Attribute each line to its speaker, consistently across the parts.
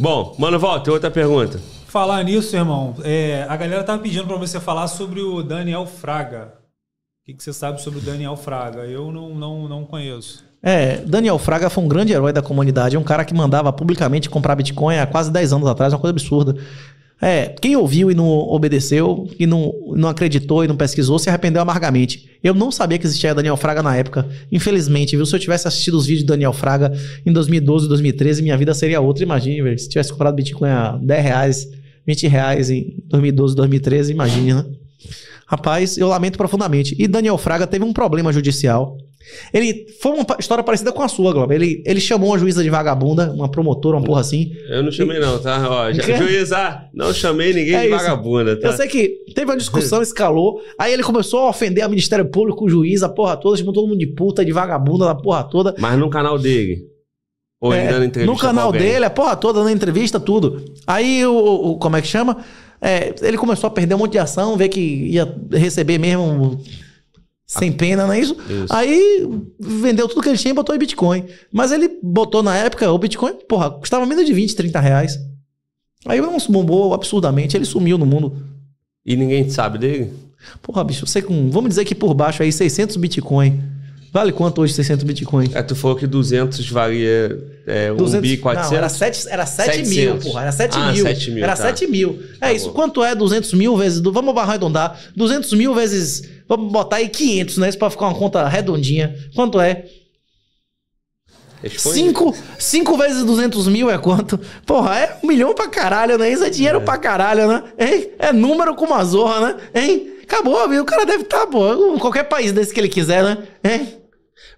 Speaker 1: Bom, mano, volta, outra pergunta. Falar nisso, irmão, é, a galera tava pedindo para você falar sobre o Daniel Fraga. O que, que você sabe sobre o Daniel Fraga? Eu não, não, não conheço.
Speaker 2: É, Daniel Fraga foi um grande herói da comunidade, um cara que mandava publicamente comprar Bitcoin há quase 10 anos atrás, uma coisa absurda. É, quem ouviu e não obedeceu, e não, não acreditou e não pesquisou, se arrependeu amargamente. Eu não sabia que existia Daniel Fraga na época. Infelizmente, viu? Se eu tivesse assistido os vídeos de Daniel Fraga em 2012, 2013, minha vida seria outra. Imagine, velho. Se tivesse comprado Bitcoin a 10 reais, 20 reais em 2012, 2013, imagine, né? Rapaz, eu lamento profundamente. E Daniel Fraga teve um problema judicial ele foi uma história parecida com a sua, Glauber. Ele, ele chamou uma juíza de vagabunda, uma promotora, uma porra assim.
Speaker 1: Eu não chamei, não, tá? Ó, já, juíza, não chamei ninguém é de isso. vagabunda, tá? Eu sei
Speaker 2: que teve uma discussão, escalou. Aí ele começou a ofender o Ministério Público, o juiz, a porra toda, chamou todo mundo de puta, de vagabunda, da porra toda. Mas
Speaker 1: no canal dele. Ou é, ele dando entrevista. No canal dele,
Speaker 2: a porra toda, na entrevista, tudo. Aí o, o como é que chama? É, ele começou a perder um monte de ação, ver que ia receber mesmo sem pena, não é isso? isso? Aí vendeu tudo que ele tinha e botou em Bitcoin. Mas ele botou na época, o Bitcoin, porra, custava menos de 20, 30 reais. Aí não bombou absurdamente, ele sumiu no mundo. E ninguém sabe dele? Porra, bicho, você com. Vamos dizer que por baixo aí, 600 Bitcoin
Speaker 1: Vale quanto hoje 600 Bitcoin? É, tu falou que 200 valia é, 200, 1 bi, 400? Não, era 7, era 7 mil, porra. Era 7 ah, mil. 7 mil. Era tá. 7 mil.
Speaker 2: Tá é tá isso. Bom. Quanto é 200 mil vezes... Vamos arredondar. 200 mil vezes... Vamos botar aí 500, né? Isso pra ficar uma conta redondinha. Quanto é? 5 cinco vezes 200 mil é quanto? Porra, é um milhão pra caralho, né? Isso é dinheiro é. pra caralho, né? Hein? É número com uma zorra, né? Hein? Acabou, viu? O cara deve estar, tá, em qualquer país desse que ele quiser, né? É.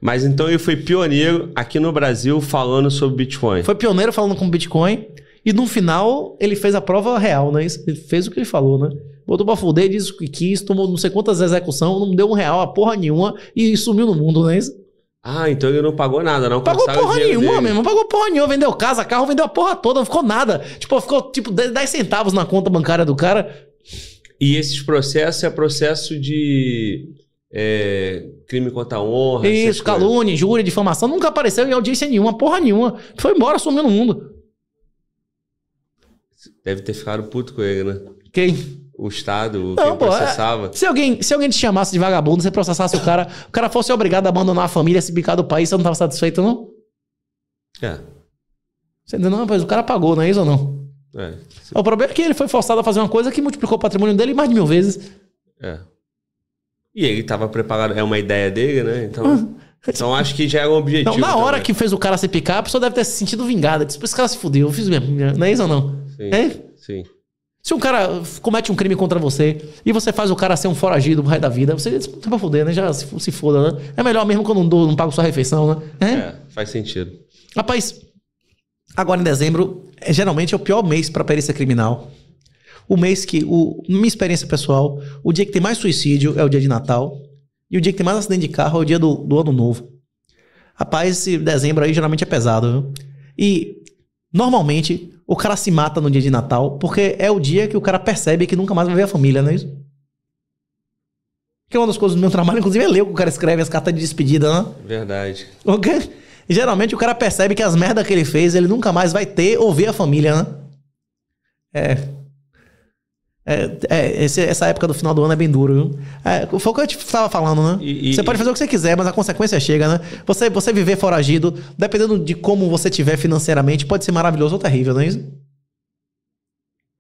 Speaker 1: Mas então eu fui pioneiro aqui no Brasil falando sobre Bitcoin. Foi pioneiro
Speaker 2: falando com Bitcoin. E no final, ele fez a prova real, né? Ele fez o que ele falou, né? Botou pra fuder, disse o que quis, tomou não sei quantas execuções, não deu um real a porra nenhuma e sumiu no mundo, né?
Speaker 1: Ah, então ele não pagou nada, não. Pagou porra nenhuma, mesmo.
Speaker 2: Pagou porra nenhuma. Vendeu casa, carro, vendeu a porra toda, não ficou nada. Tipo, ficou tipo 10 centavos na conta bancária do cara.
Speaker 1: E esses processos é processo de é, crime contra a honra.
Speaker 2: Isso, calúnia, injúria, difamação. Nunca apareceu em audiência nenhuma, porra nenhuma. Foi embora, sumiu no mundo.
Speaker 1: Deve ter ficado puto com ele, né? Quem? O Estado, não, quem pô, é, processava. É, se,
Speaker 2: alguém, se alguém te chamasse de vagabundo, você processasse o cara, o cara fosse obrigado a abandonar a família, se bicar do país, você não tava satisfeito, não? É. Você não, mas o cara pagou, não é isso ou não? É, o problema é que ele foi forçado a fazer uma coisa que multiplicou o patrimônio dele mais de mil vezes.
Speaker 1: É. E ele tava preparado, é uma ideia dele, né? Então, então acho que já é um objetivo. Então, na hora que
Speaker 2: fez o cara se picar, a pessoa deve ter se sentido vingada. Disse, tipo, esse cara se fudeu, eu fiz mesmo. Não é isso ou não? Sim, é? sim. Se um cara comete um crime contra você e você faz o cara ser um foragido pro resto da vida, você diz, pra fuder, né? Já se, se foda, né? É melhor mesmo quando não, dou, não pago sua refeição, né? É? é,
Speaker 1: faz sentido.
Speaker 2: Rapaz, Agora em dezembro, é, geralmente é o pior mês para perícia criminal. O mês que, o, minha experiência pessoal, o dia que tem mais suicídio é o dia de Natal. E o dia que tem mais acidente de carro é o dia do, do ano novo. Rapaz, esse dezembro aí geralmente é pesado, viu? E normalmente o cara se mata no dia de Natal porque é o dia que o cara percebe que nunca mais vai ver a família, não é isso? Que é uma das coisas do meu trabalho, inclusive, é ler o que o cara escreve as cartas de despedida, né?
Speaker 1: Verdade.
Speaker 2: ok e geralmente o cara percebe que as merdas que ele fez, ele nunca mais vai ter ou ver a família, né? É. É, é esse, essa época do final do ano é bem duro, viu? É, foi o que eu te estava falando, né? E, e, você pode fazer o que você quiser, mas a consequência chega, né? Você, você viver foragido, dependendo de como você tiver financeiramente, pode ser maravilhoso ou terrível, não é isso?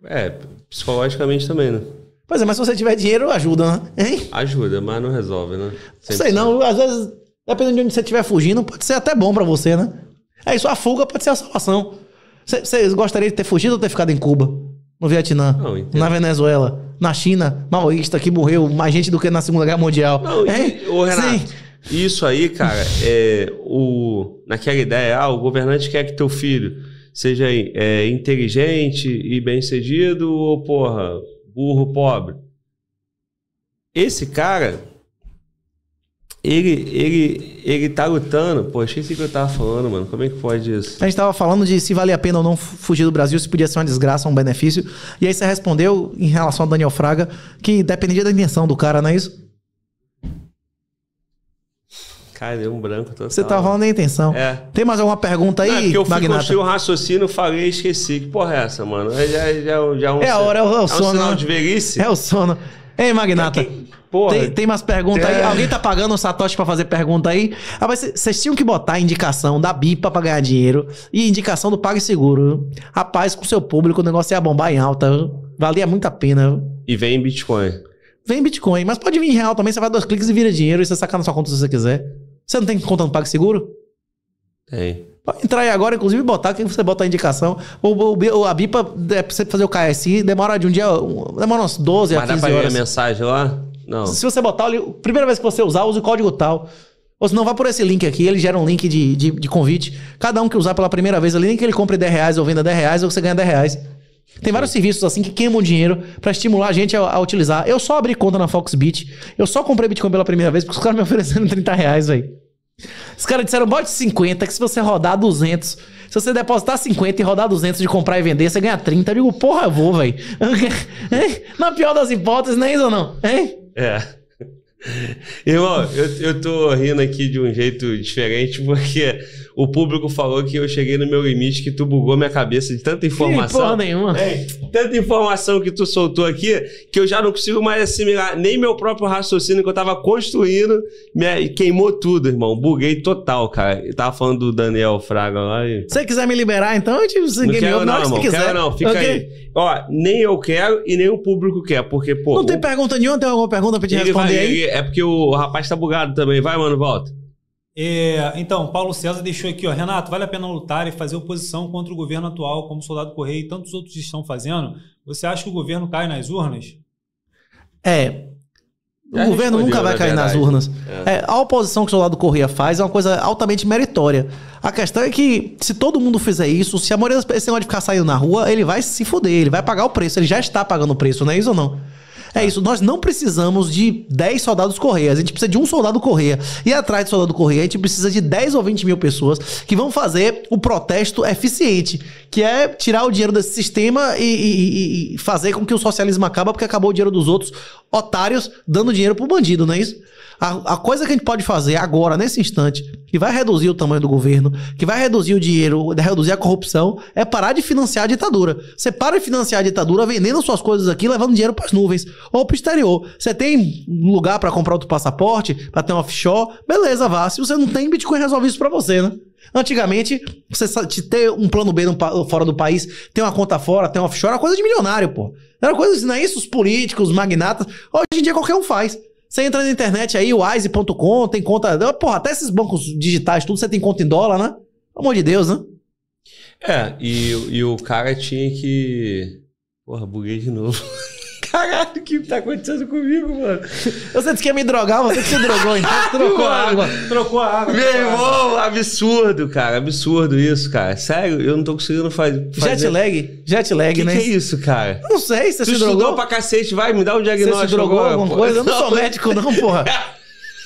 Speaker 1: É, psicologicamente também, né?
Speaker 2: Pois é, mas se você tiver dinheiro, ajuda, né? Hein?
Speaker 1: Ajuda, mas não resolve, né?
Speaker 2: Sempre sei não, às vezes Dependendo de onde você estiver fugindo, pode ser até bom para você, né? É isso, a fuga pode ser a salvação. Você gostaria de ter fugido ou ter ficado em Cuba? No Vietnã? Não, na Venezuela? Na China? Maoísta que morreu mais gente do que na Segunda Guerra Mundial. Não,
Speaker 1: ô, Renato, Sim. isso aí, cara, é, o, naquela ideia, ah, o governante quer que teu filho seja é, inteligente e bem-sucedido ou, porra, burro, pobre. Esse cara ele, ele, ele tá lutando. Pô, achei isso que eu tava falando, mano. Como é que pode isso?
Speaker 2: A gente tava falando de se valia a pena ou não fugir do Brasil, se podia ser uma desgraça ou um benefício. E aí você respondeu, em relação ao Daniel Fraga, que dependia da intenção do cara, não é isso?
Speaker 1: Cara, deu é um branco total. Você tava falando
Speaker 2: da intenção. É. Tem mais alguma pergunta aí, não, é eu fui Magnata? um
Speaker 1: raciocínio, falei e esqueci. Que porra é essa, mano? É, já, já, já é um, é a hora, é o, é o sono. É um sinal né? de velhice. É
Speaker 2: o sono. Ei, Magnata. Tem, é tem, tem umas perguntas é. aí. Alguém tá pagando o Satoshi pra fazer pergunta aí? Ah, mas vocês tinham que botar a indicação da BIPA pra ganhar dinheiro e indicação do PagSeguro. Rapaz, com seu público o negócio ia bombar em alta. Valia muito a pena. E vem em Bitcoin. Vem em Bitcoin, mas pode vir em real também. Você vai dois cliques e vira dinheiro e você saca na sua conta se você quiser. Você não tem conta no PagSeguro? Tem. Pode entrar aí agora, inclusive, botar, quem você bota a indicação. O, o, a BIPA, é pra você fazer o KSI, demora de um dia, um, demora uns 12 Mas a 15 dá pra horas. ver a
Speaker 1: mensagem lá? Não. Se
Speaker 2: você botar ali, primeira vez que você usar, use o código tal. Ou se não, vá por esse link aqui, ele gera um link de, de, de, convite. Cada um que usar pela primeira vez ali, nem que ele compre 10 reais ou venda 10 reais, ou você ganha 10 reais. Tem vários serviços assim que queimam dinheiro para estimular a gente a, a, utilizar. Eu só abri conta na Foxbit, eu só comprei Bitcoin pela primeira vez porque os caras me oferecendo 30 reais, velho. Os caras disseram, bote 50, que se você rodar 200, se você depositar 50 e rodar 200 de comprar e vender, você ganha 30. Eu digo, porra, eu vou, velho. Na pior das hipóteses, não é isso ou não? Hein?
Speaker 1: É. Irmão, eu, eu tô rindo aqui de um jeito diferente, porque o público falou que eu cheguei no meu limite, que tu bugou minha cabeça de tanta informação. Ih, porra
Speaker 2: nenhuma. É,
Speaker 1: tanta informação que tu soltou aqui, que eu já não consigo mais assimilar nem meu próprio raciocínio que eu tava construindo, me queimou tudo, irmão. Buguei total, cara. Eu tava falando do Daniel Fraga lá e... Se você quiser me liberar, então eu te... Não game quero não, irmão. Que quero não, fica okay. aí. Ó, nem eu quero e nem o público quer, porque, pô... Não tem o...
Speaker 2: pergunta nenhuma, tem alguma pergunta pra te responder vai, aí? Ele...
Speaker 1: É porque o rapaz tá bugado também. Vai, mano, volta. É, então, Paulo César deixou aqui, ó, Renato, vale a pena lutar e fazer oposição contra o governo atual, como o Soldado Correia e tantos outros estão fazendo? Você acha que o governo cai nas urnas?
Speaker 2: É. O governo nunca vai na cair verdade. nas urnas. É. É, a oposição que o Soldado Correia faz é uma coisa altamente meritória. A questão é que se todo mundo fizer isso, se a maioria das pessoas ficar saindo na rua, ele vai se fuder, ele vai pagar o preço. Ele já está pagando o preço, não é isso ou não? É isso, nós não precisamos de 10 soldados correia, a gente precisa de um soldado correia. E atrás do soldado correia, a gente precisa de 10 ou 20 mil pessoas que vão fazer o protesto eficiente, que é tirar o dinheiro desse sistema e, e, e fazer com que o socialismo acabe, porque acabou o dinheiro dos outros otários dando dinheiro pro bandido, não é isso? A, a coisa que a gente pode fazer agora, nesse instante, que vai reduzir o tamanho do governo, que vai reduzir o dinheiro, reduzir a corrupção, é parar de financiar a ditadura. Você para de financiar a ditadura vendendo suas coisas aqui, levando dinheiro para as nuvens ou para o exterior. Você tem lugar para comprar outro passaporte, para ter um offshore, beleza, vá. Se você não tem, Bitcoin resolve isso para você, né? Antigamente, você ter um plano B no, fora do país, ter uma conta fora, ter um offshore, era coisa de milionário, pô. Era coisa, não é isso? Os políticos, os magnatas. Hoje em dia qualquer um faz. Você entra na internet aí, wise.com, tem conta. Porra, até esses bancos digitais, tudo, você tem conta em dólar, né? Pelo amor de Deus, né?
Speaker 1: É, e, e o cara tinha que. Porra, buguei de novo.
Speaker 2: Caralho, o que tá acontecendo comigo, mano? Você disse que ia me drogar, você que se drogou, então trocou a água. Trocou a água. Meu irmão,
Speaker 1: absurdo, cara. Absurdo isso, cara. Sério, eu não tô conseguindo faz, fazer. Jet lag? Jet lag, que né? O que é isso, cara? Não sei, você tu se drogou. pra cacete, vai, me dá um diagnóstico. Você se drogou agora, alguma coisa? Eu não, não sou médico,
Speaker 2: não, porra.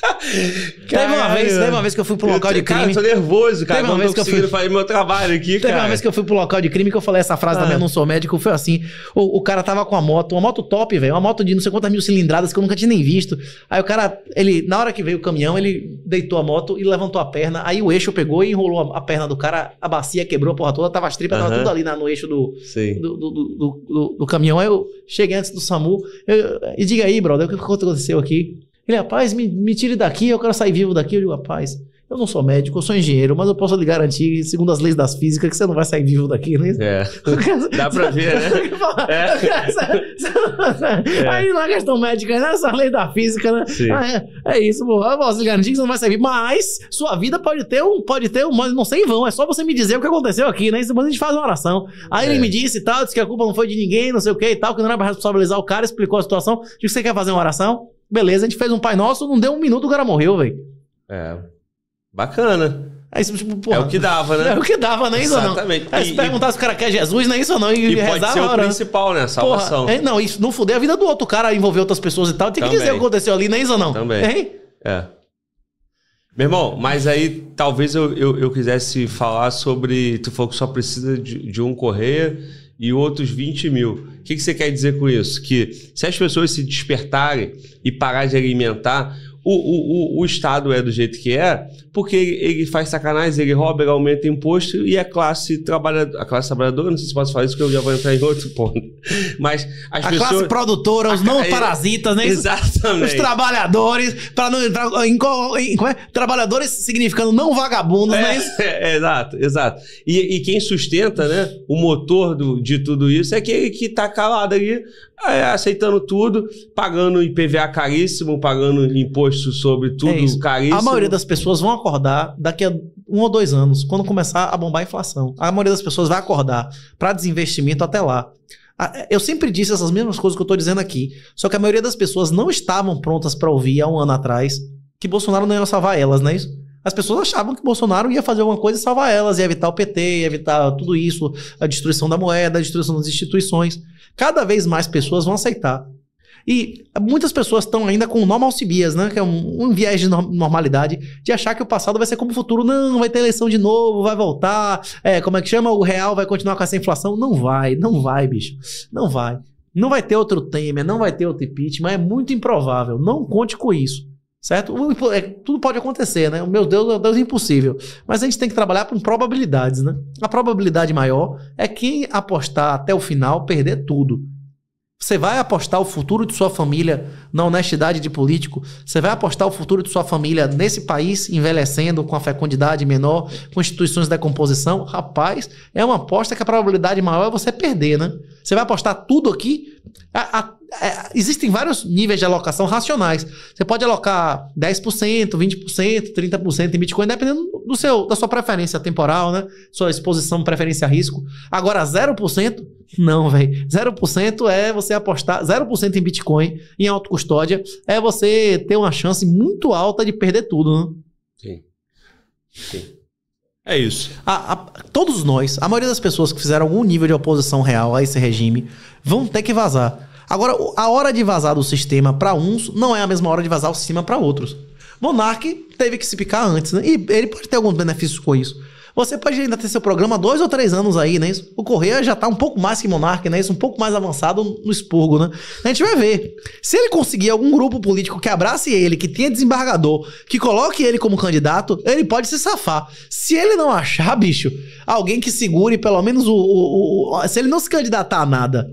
Speaker 2: Teve uma vez, teve uma vez que eu fui pro local de crime. Cara, eu tô nervoso, cara. Teve uma vez que eu fui fazer meu
Speaker 1: trabalho aqui, teve cara. Teve uma vez que eu
Speaker 2: fui pro local de crime que eu falei essa frase também, ah. eu não sou médico, foi assim. O, o cara tava com a moto, uma moto top, velho, uma moto de não sei quantas mil cilindradas que eu nunca tinha nem visto. Aí o cara, ele, na hora que veio o caminhão, ele deitou a moto e levantou a perna. Aí o eixo pegou e enrolou a, a perna do cara, a bacia quebrou a porra toda, tava as tripas, uh -huh. tava tudo ali na, no eixo do do do, do do, do, caminhão. Aí eu cheguei antes do SAMU eu, e diga aí, brother, o que aconteceu aqui? Ele, rapaz, me, me tire daqui, eu quero sair vivo daqui. Eu digo, rapaz, eu não sou médico, eu sou engenheiro, mas eu posso lhe garantir, segundo as leis das físicas, que você não vai sair vivo daqui, né? É.
Speaker 1: Dá pra ver, né?
Speaker 2: É. é. Aí é questão médica, né? Essa lei da física, né? Ah, é, é, isso, pô. Eu posso lhe garantir que você não vai sair vivo. Mas sua vida pode ter um, pode ter um, não sei em vão, é só você me dizer o que aconteceu aqui, né? Depois a gente faz uma oração. Aí é. ele me disse e tal, disse que a culpa não foi de ninguém, não sei o que e tal, que não era pra responsabilizar o cara, explicou a situação. Diz que você quer fazer uma oração? Beleza, a gente fez um Pai Nosso, não deu um minuto, o cara morreu, velho. É. Bacana. Aí, tipo, porra, é o que dava, né? É o que dava, né? isso Exatamente. não? Aí e, se perguntar se o cara quer Jesus, não é isso ou não? E, e rezava, pode ser o principal, né? Salvação. Porra, é, não, isso não fuder a vida do outro. cara envolver outras pessoas e tal. Tem que dizer o que aconteceu ali, não é isso ou não? Também. Hein?
Speaker 1: É. Meu irmão, mas aí talvez eu, eu, eu quisesse falar sobre. Tu falou que só precisa de, de um Correia e outros 20 mil. O que, que você quer dizer com isso? Que se as pessoas se despertarem e parar de alimentar, o, o, o, o Estado é do jeito que é, porque ele faz sacanagem, ele rouba, ele aumenta imposto e a classe trabalhadora, a classe trabalhadora, não sei se posso falar isso, porque eu já vou entrar em outro ponto. Mas as a pessoas, classe produtora, os não parasitas, né? Exatamente. Os trabalhadores,
Speaker 2: para não entrar em, em, é? trabalhadores significando não vagabundos, é, né?
Speaker 1: É, é, exato, exato. E, e, quem sustenta, né, o motor do, de tudo isso é aquele que está calado ali, é, aceitando tudo,
Speaker 2: pagando IPVA caríssimo, pagando imposto sobre tudo é caríssimo. A maioria das pessoas vão acordar daqui a um ou dois anos, quando começar a bombar a inflação. A maioria das pessoas vai acordar para desinvestimento até lá. Eu sempre disse essas mesmas coisas que eu estou dizendo aqui, só que a maioria das pessoas não estavam prontas para ouvir há um ano atrás que Bolsonaro não ia salvar elas, não é isso? As pessoas achavam que Bolsonaro ia fazer alguma coisa e salvar elas, ia evitar o PT, ia evitar tudo isso, a destruição da moeda, a destruição das instituições. Cada vez mais pessoas vão aceitar e muitas pessoas estão ainda com normal né? Que é um, um, viés de normalidade, de achar que o passado vai ser como o futuro. Não, vai ter eleição de novo, vai voltar. É, como é que chama? O real vai continuar com essa inflação? Não vai, não vai, bicho. Não vai. Não vai ter outro Temer, não vai ter outro impeachment, é muito improvável. Não conte com isso. Certo? É, tudo pode acontecer, né? Meu Deus, meu Deus, é impossível. Mas a gente tem que trabalhar com probabilidades, né? A probabilidade maior é quem apostar até o final perder tudo. Você vai apostar o futuro de sua família na honestidade de político? Você vai apostar o futuro de sua família nesse país envelhecendo com a fecundidade menor, com instituições da composição? Rapaz, é uma aposta que a probabilidade maior é você perder, né? Você vai apostar tudo aqui? A, a, a, é, existem vários níveis de alocação racionais. Você pode alocar 10%, 20%, 30% em Bitcoin, dependendo do seu, da sua preferência temporal, né? Sua exposição, preferência a risco. Agora, 0%, não, velho. 0% é você apostar 0% em Bitcoin, em autocustódia, é você ter uma chance muito alta de perder tudo, né?
Speaker 1: Sim. Sim. É isso.
Speaker 2: A, a, todos nós, a maioria das pessoas que fizeram algum nível de oposição real a esse regime, vão ter que vazar. Agora, a hora de vazar do sistema para uns não é a mesma hora de vazar o sistema para outros. Monarque teve que se picar antes, né? E ele pode ter alguns benefícios com isso. Você pode ainda ter seu programa dois ou três anos aí, né? O Correia já tá um pouco mais que Monarque, né? Isso, um pouco mais avançado no expurgo, né? A gente vai ver. Se ele conseguir algum grupo político que abrace ele, que tenha desembargador, que coloque ele como candidato, ele pode se safar. Se ele não achar, bicho, alguém que segure pelo menos o, o, o se ele não se candidatar a nada,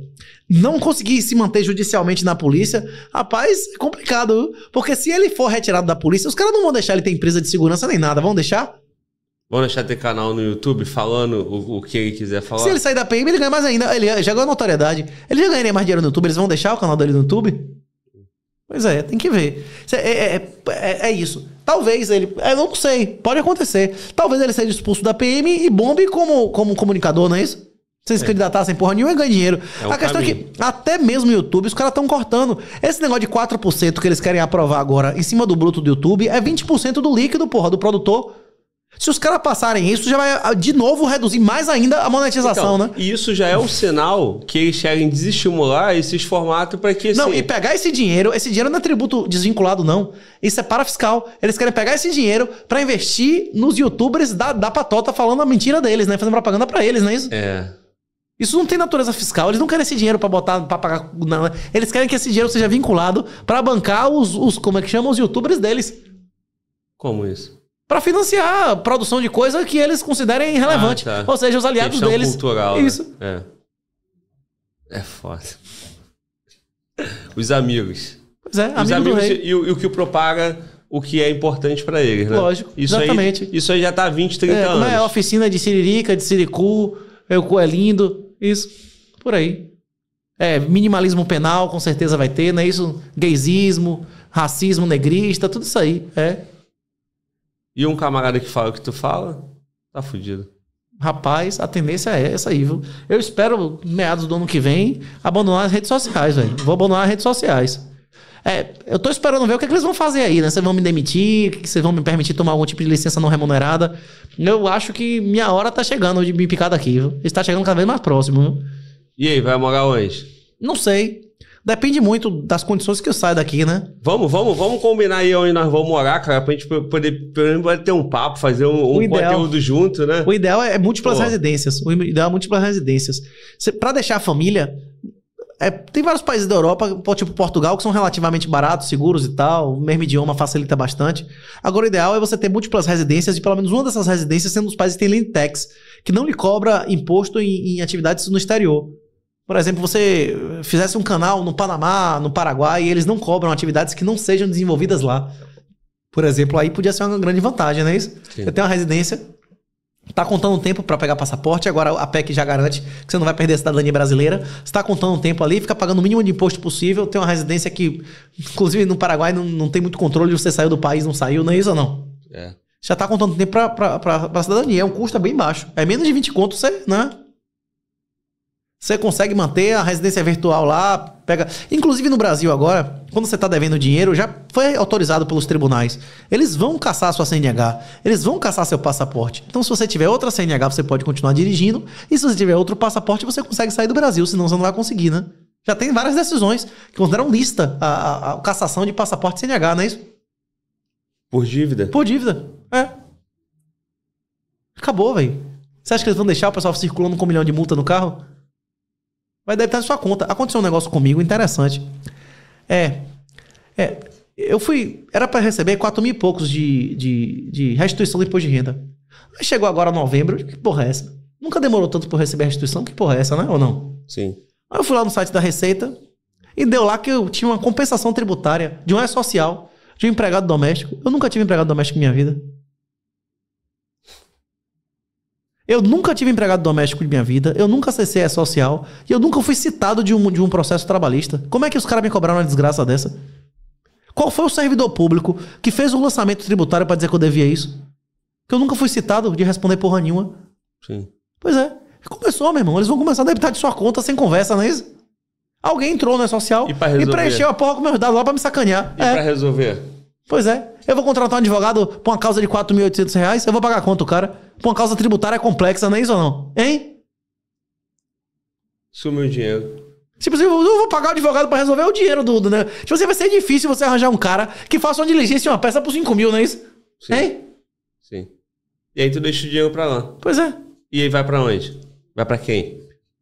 Speaker 2: não conseguir se manter judicialmente na polícia, rapaz, é complicado. Viu? Porque se ele for retirado da polícia, os caras não vão deixar ele ter empresa de segurança nem nada. Vão deixar?
Speaker 1: Vão deixar ter canal no YouTube falando o, o, que ele quiser falar. Se ele sair da
Speaker 2: PM, ele ganha mais ainda. Ele já ganhou notoriedade. Ele já ganharia mais dinheiro no YouTube. Eles vão deixar o canal dele no YouTube? Pois é, tem que ver. É, é, é, é isso. Talvez ele. Eu é, não sei. Pode acontecer. Talvez ele seja expulso da PM e bombe como, como comunicador, não é isso? Vocês se é. candidatar sem porra nenhuma ganha dinheiro. É a questão caminho. é que, até mesmo no YouTube, os caras estão cortando. Esse negócio de 4% que eles querem aprovar agora em cima do bruto do YouTube é 20% do líquido, porra, do produtor. Se os caras passarem isso, já vai ah, de novo reduzir mais ainda a monetização, então, né?
Speaker 1: E isso já é um sinal que eles querem desestimular esses formatos para que. Assim... Não, e pegar
Speaker 2: esse dinheiro, esse dinheiro não é tributo desvinculado, não. Isso é para fiscal. Eles querem pegar esse dinheiro para investir nos youtubers da, da patota falando a mentira deles, né? Fazendo propaganda para eles, não é isso? É. Isso não tem natureza fiscal. Eles não querem esse dinheiro para botar, para pagar. Não. Eles querem que esse dinheiro seja vinculado para bancar os, os, como é que chamam, os youtubers deles.
Speaker 1: Como isso?
Speaker 2: para financiar a produção de coisa que eles considerem relevante. Ah, tá. Ou seja, os aliados Questão deles. Cultural, né? isso.
Speaker 1: Né? É. é foda. Os amigos. Pois é, amigo do amigos e, e, o que propaga o que é importante para eles, né? Lógico. Isso exatamente. Aí, isso aí já tá há 20, 30 é, anos. É a
Speaker 2: oficina de Siririca, de Siricu, é o é lindo. Isso. Por aí. É, minimalismo penal, com certeza vai ter, né? Isso, gaysismo, racismo negrista, tudo isso aí. É e um camarada que fala o que tu fala, tá fudido. Rapaz, a tendência é essa aí, viu? Eu espero, meados do ano que vem, abandonar as redes sociais, velho. Vou abandonar as redes sociais. É, eu tô esperando ver o que, é que eles vão fazer aí, né? Vocês vão me demitir, é que vocês vão me permitir tomar algum tipo de licença não remunerada. Eu acho que minha hora tá chegando de me picar daqui, viu? Está chegando cada vez mais próximo, viu?
Speaker 1: E aí, vai morar onde?
Speaker 2: Não sei. Depende muito das condições que eu saio daqui, né?
Speaker 1: Vamos, vamos, vamos combinar aí onde nós vamos morar, cara, pra gente poder, pelo menos, ter um papo, fazer um,
Speaker 2: um conteúdo junto, né? O ideal é múltiplas Pô. residências. O ideal é múltiplas residências. Para deixar a família, é, tem vários países da Europa, tipo Portugal, que são relativamente baratos, seguros e tal. O mesmo idioma facilita bastante. Agora, o ideal é você ter múltiplas residências e pelo menos uma dessas residências sendo os países que tem Lentex, que não lhe cobra imposto em, em atividades no exterior por exemplo, você fizesse um canal no Panamá, no Paraguai, e eles não cobram atividades que não sejam desenvolvidas lá. Por exemplo, aí podia ser uma grande vantagem, não é isso? Sim. Você tem uma residência, Está contando tempo para pegar passaporte, agora a PEC já garante que você não vai perder a cidadania brasileira. está contando tempo ali, fica pagando o mínimo de imposto possível, tem uma residência que, inclusive no Paraguai, não, não tem muito controle, você saiu do país, não saiu, não é isso ou não? É. Já está contando tempo para a cidadania, É um custo bem baixo. É menos de 20 contos, você, né? Você consegue manter a residência virtual lá, pega. Inclusive no Brasil agora, quando você está devendo dinheiro, já foi autorizado pelos tribunais. Eles vão caçar a sua CNH, eles vão caçar seu passaporte. Então, se você tiver outra CNH, você pode continuar dirigindo. E se você tiver outro passaporte, você consegue sair do Brasil, senão você não vai conseguir, né? Já tem várias decisões que consideram lista a, a, a cassação de passaporte CNH, não é isso? Por dívida? Por dívida, é. Acabou, velho. Você acha que eles vão deixar o pessoal circulando com um milhão de multa no carro? Vai debitar na sua conta. Aconteceu um negócio comigo interessante. É. É. Eu fui. Era para receber 4 mil e poucos de, de, de restituição do imposto de renda. Aí chegou agora novembro. Que porra é essa? Nunca demorou tanto para receber a restituição. Que porra é essa, né? Ou não? Sim. Aí eu fui lá no site da Receita e deu lá que eu tinha uma compensação tributária de um E-Social, de um empregado doméstico. Eu nunca tive empregado doméstico em minha vida. Eu nunca tive empregado doméstico de minha vida, eu nunca acessei a social e eu nunca fui citado de um, de um processo trabalhista. Como é que os caras me cobraram uma desgraça dessa? Qual foi o servidor público que fez um lançamento tributário para dizer que eu devia isso? Que eu nunca fui citado de responder porra nenhuma. Sim. Pois é. Começou, meu irmão. Eles vão começar a debitar de sua conta sem conversa, não é isso? Alguém entrou na social e, e preencheu a porra com meus dados lá pra me sacanear. E é. pra
Speaker 1: resolver?
Speaker 2: Pois é. Eu vou contratar um advogado por uma causa de 4.800 reais, eu vou pagar quanto o cara. Por uma causa tributária complexa, não é isso ou não? Hein?
Speaker 1: Sumiu o dinheiro.
Speaker 2: Se possível, tipo assim, eu vou pagar o advogado para resolver o dinheiro do, né? Tipo assim, vai ser difícil você arranjar um cara que faça uma diligência e uma peça por 5 mil, não é isso? Sim. Hein?
Speaker 1: Sim. E aí tu deixa o dinheiro pra lá. Pois é. E aí vai para onde? Vai para quem?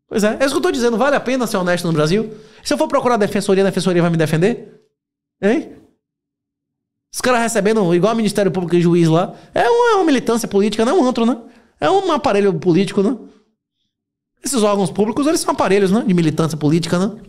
Speaker 2: Pois é. É isso que eu tô dizendo. Vale a pena ser honesto no Brasil? Se eu for procurar defensoria, a defensoria vai me defender? Hein? Os caras recebendo, igual o Ministério Público e juiz lá. É uma, é uma militância política, não é um antro, né? É um aparelho político, né? Esses órgãos públicos, eles são aparelhos, né? De militância política, né?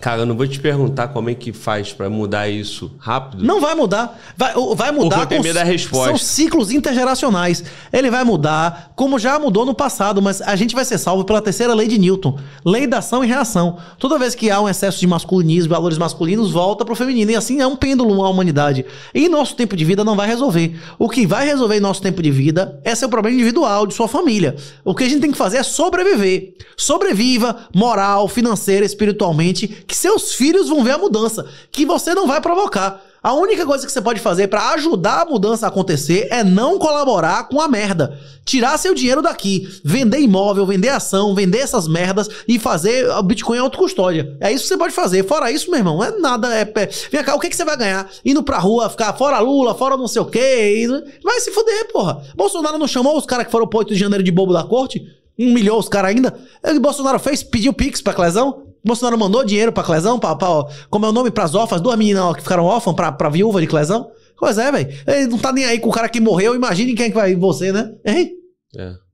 Speaker 1: Cara, eu não vou te perguntar como é que faz para mudar isso rápido. Não vai mudar. Vai, vai mudar. Porque eu da resposta. São
Speaker 2: ciclos intergeracionais. Ele vai mudar, como já mudou no passado, mas a gente vai ser salvo pela terceira lei de Newton: lei da ação e reação. Toda vez que há um excesso de masculinismo, valores masculinos, volta pro feminino. E assim é um pêndulo à humanidade. E nosso tempo de vida não vai resolver. O que vai resolver em nosso tempo de vida é seu problema individual, de sua família. O que a gente tem que fazer é sobreviver. Sobreviva moral, financeira, espiritualmente que seus filhos vão ver a mudança, que você não vai provocar. A única coisa que você pode fazer para ajudar a mudança a acontecer é não colaborar com a merda. Tirar seu dinheiro daqui, vender imóvel, vender ação, vender essas merdas e fazer o Bitcoin autocustódia. É isso que você pode fazer. Fora isso, meu irmão, é nada. É, é, vem cá, o que, que você vai ganhar? Indo pra rua, ficar fora Lula, fora não sei o quê. E... Vai se fuder, porra. Bolsonaro não chamou os caras que foram pro 8 de janeiro de bobo da corte? humilhou os caras ainda. O é, Bolsonaro fez, pediu Pix pra Clezão? Bolsonaro mandou dinheiro pra Clezão, pra, pra, como é o nome, pras órfãs, duas meninas que ficaram órfãs pra, pra viúva de Clezão. Pois é, velho. Ele não tá nem aí com o cara que morreu, imagine quem é que vai você, né? Hein?
Speaker 1: É.